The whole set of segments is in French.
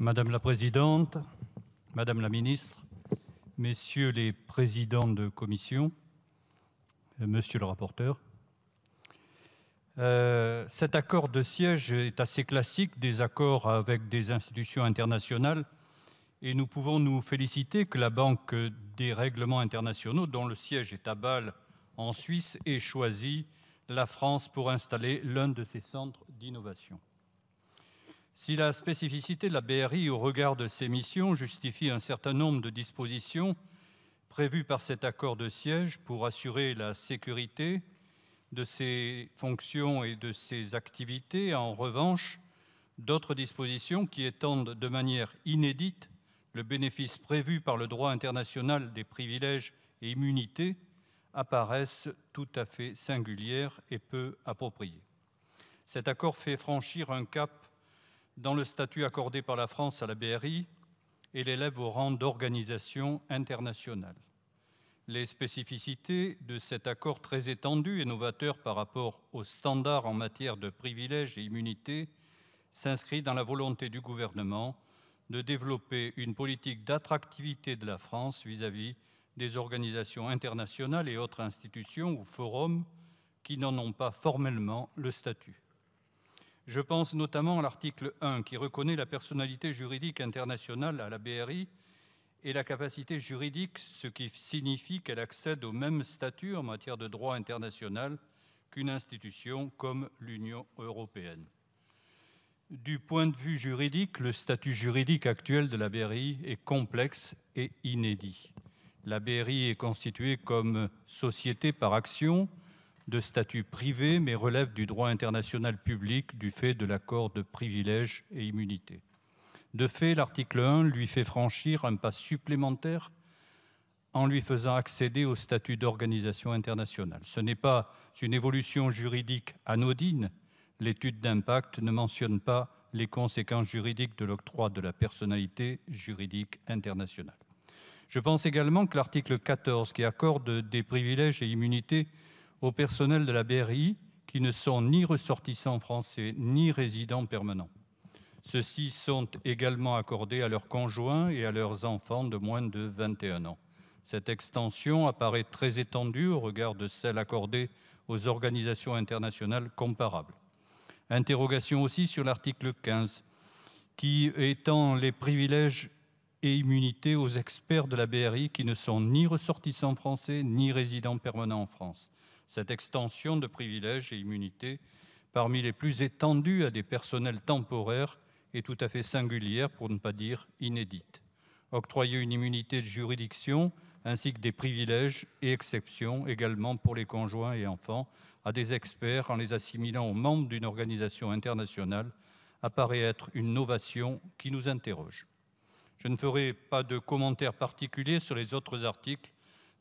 Madame la Présidente, Madame la Ministre, Messieurs les Présidents de Commission, euh, Monsieur le Rapporteur, euh, cet accord de siège est assez classique des accords avec des institutions internationales et nous pouvons nous féliciter que la Banque des règlements internationaux, dont le siège est à Bâle en Suisse, ait choisi la France pour installer l'un de ses centres d'innovation. Si la spécificité de la BRI au regard de ses missions justifie un certain nombre de dispositions prévues par cet accord de siège pour assurer la sécurité de ses fonctions et de ses activités, en revanche, d'autres dispositions qui étendent de manière inédite le bénéfice prévu par le droit international des privilèges et immunités apparaissent tout à fait singulières et peu appropriées. Cet accord fait franchir un cap dans le statut accordé par la France à la BRI et l'élève au rang d'organisation internationale. Les spécificités de cet accord très étendu et novateur par rapport aux standards en matière de privilèges et immunités s'inscrit dans la volonté du gouvernement de développer une politique d'attractivité de la France vis à -vis des organisations internationales et autres institutions ou forums qui n'en ont pas formellement le statut. Je pense notamment à l'article 1 qui reconnaît la personnalité juridique internationale à la BRI et la capacité juridique, ce qui signifie qu'elle accède au même statut en matière de droit international qu'une institution comme l'Union européenne. Du point de vue juridique, le statut juridique actuel de la BRI est complexe et inédit. La BRI est constituée comme société par action, de statut privé, mais relève du droit international public du fait de l'accord de privilèges et immunités. De fait, l'article 1 lui fait franchir un pas supplémentaire en lui faisant accéder au statut d'organisation internationale. Ce n'est pas une évolution juridique anodine. L'étude d'impact ne mentionne pas les conséquences juridiques de l'octroi de la personnalité juridique internationale. Je pense également que l'article 14, qui accorde des privilèges et immunités au personnel de la BRI qui ne sont ni ressortissants français ni résidents permanents. Ceux-ci sont également accordés à leurs conjoints et à leurs enfants de moins de 21 ans. Cette extension apparaît très étendue au regard de celle accordée aux organisations internationales comparables. Interrogation aussi sur l'article 15, qui étend les privilèges et immunité aux experts de la BRI qui ne sont ni ressortissants français ni résidents permanents en France. Cette extension de privilèges et immunités parmi les plus étendues à des personnels temporaires est tout à fait singulière, pour ne pas dire inédite. Octroyer une immunité de juridiction ainsi que des privilèges et exceptions également pour les conjoints et enfants à des experts en les assimilant aux membres d'une organisation internationale apparaît être une novation qui nous interroge. Je ne ferai pas de commentaires particuliers sur les autres articles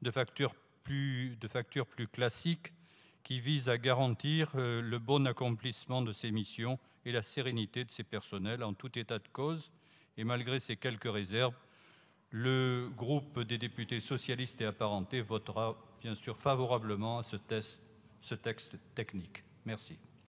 de facture plus, de classiques qui visent à garantir euh, le bon accomplissement de ces missions et la sérénité de ces personnels en tout état de cause. Et malgré ces quelques réserves, le groupe des députés socialistes et apparentés votera bien sûr favorablement à ce, ce texte technique. Merci.